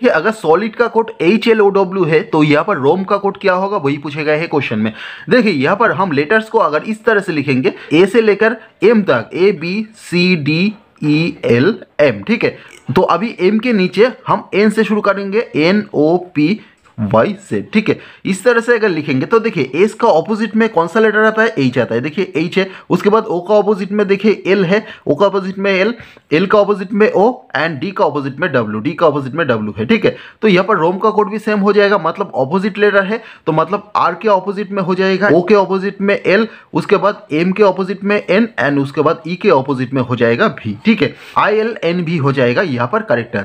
कि अगर सॉलिड का code H L O W है तो यहाँ पर रोम का कोट क्या होगा वही पूछे गए हैं क्वेश्चन में देखिए यहाँ पर हम लेटर्स को अगर इस तरह से लिखेंगे ए से लेकर एम तक A B C D E L M ठीक है तो अभी एम के नीचे हम एन से शुरू करेंगे N O P Y Z ठीक है इस तरह से अगर लिखेंगे तो देखिए एस का ऑपोजिट में कौन सा लेटर आता है एच आता है देखिए एच है उसके बाद ओ का ऑपोजिट में देखिए एल है ओ का ऑपोजिट में एल एल का ऑपोजिट में ओ एंड डी का ऑपोजिट में डब्ल्यू डी का ऑपोजिट में डब्ल्यू है ठीक है तो यहाँ पर रोम का कोड भी सेम हो जाएगा मतलब ऑपोजिट लेटर है तो मतलब आर के ऑपोजिट में हो जाएगा ओ के ऑपोजिट में एल उसके बाद एम के ऑपोजिट में एन एंड उसके बाद ई के ऑपोजिट में हो जाएगा भी ठीक है आई एल एन भी हो जाएगा यहाँ पर करेक्ट